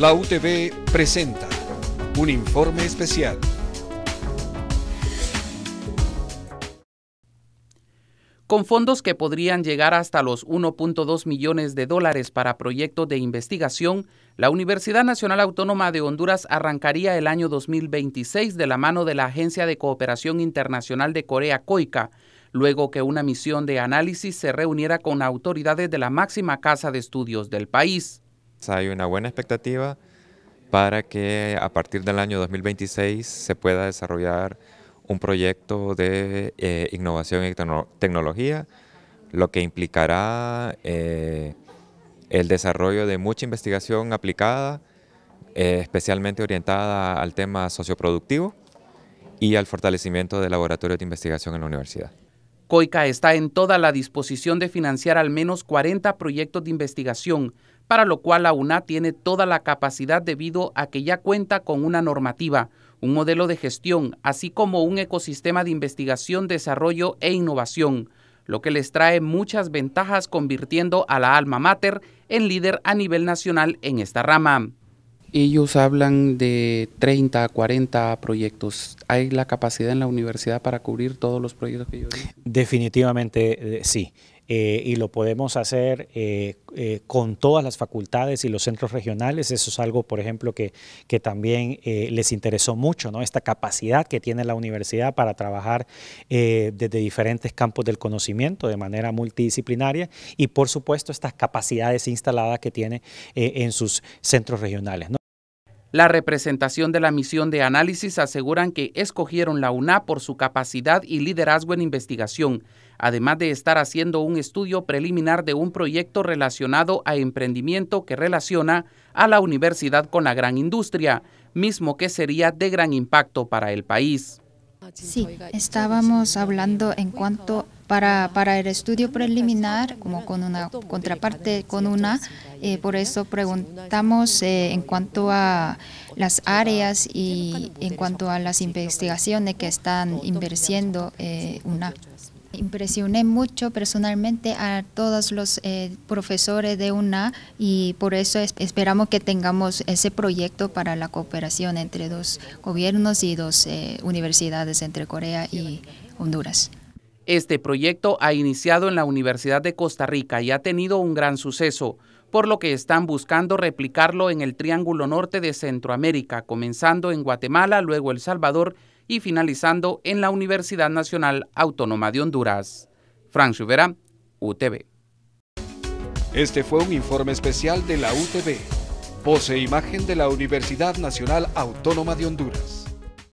La UTV presenta un informe especial. Con fondos que podrían llegar hasta los 1.2 millones de dólares para proyectos de investigación, la Universidad Nacional Autónoma de Honduras arrancaría el año 2026 de la mano de la Agencia de Cooperación Internacional de Corea COICA, luego que una misión de análisis se reuniera con autoridades de la máxima casa de estudios del país hay una buena expectativa para que a partir del año 2026 se pueda desarrollar un proyecto de eh, innovación y tecnología, lo que implicará eh, el desarrollo de mucha investigación aplicada, eh, especialmente orientada al tema socioproductivo y al fortalecimiento de laboratorios de investigación en la universidad. COICA está en toda la disposición de financiar al menos 40 proyectos de investigación para lo cual la UNA tiene toda la capacidad debido a que ya cuenta con una normativa, un modelo de gestión, así como un ecosistema de investigación, desarrollo e innovación, lo que les trae muchas ventajas convirtiendo a la alma mater en líder a nivel nacional en esta rama. Ellos hablan de 30 a 40 proyectos. ¿Hay la capacidad en la universidad para cubrir todos los proyectos que yo Definitivamente eh, sí. Eh, y lo podemos hacer eh, eh, con todas las facultades y los centros regionales. Eso es algo, por ejemplo, que, que también les interesó mucho, ¿no? esta capacidad que tiene la universidad para trabajar desde diferentes campos del conocimiento de manera multidisciplinaria y, por supuesto, estas capacidades instaladas que tiene en sus centros regionales. La representación de la misión de análisis aseguran que escogieron la UNA por su capacidad y liderazgo en investigación, además de estar haciendo un estudio preliminar de un proyecto relacionado a emprendimiento que relaciona a la universidad con la gran industria, mismo que sería de gran impacto para el país. Sí, estábamos hablando en cuanto a para, el estudio preliminar, como con una contraparte, con una, eh, por eso preguntamos eh, en cuanto a las áreas y en cuanto a las investigaciones que están invirtiendo eh, una. Impresioné mucho personalmente a todos los profesores de UNA y por eso esperamos que tengamos ese proyecto para la cooperación entre dos gobiernos y dos universidades entre Corea y Honduras. Este proyecto ha iniciado en la Universidad de Costa Rica y ha tenido un gran suceso, por lo que están buscando replicarlo en el Triángulo Norte de Centroamérica, comenzando en Guatemala, luego El Salvador y finalizando en la Universidad Nacional Autónoma de Honduras. Frank Rivera, UTV. Este fue un informe especial de la UTV, Posee imagen de la Universidad Nacional Autónoma de Honduras.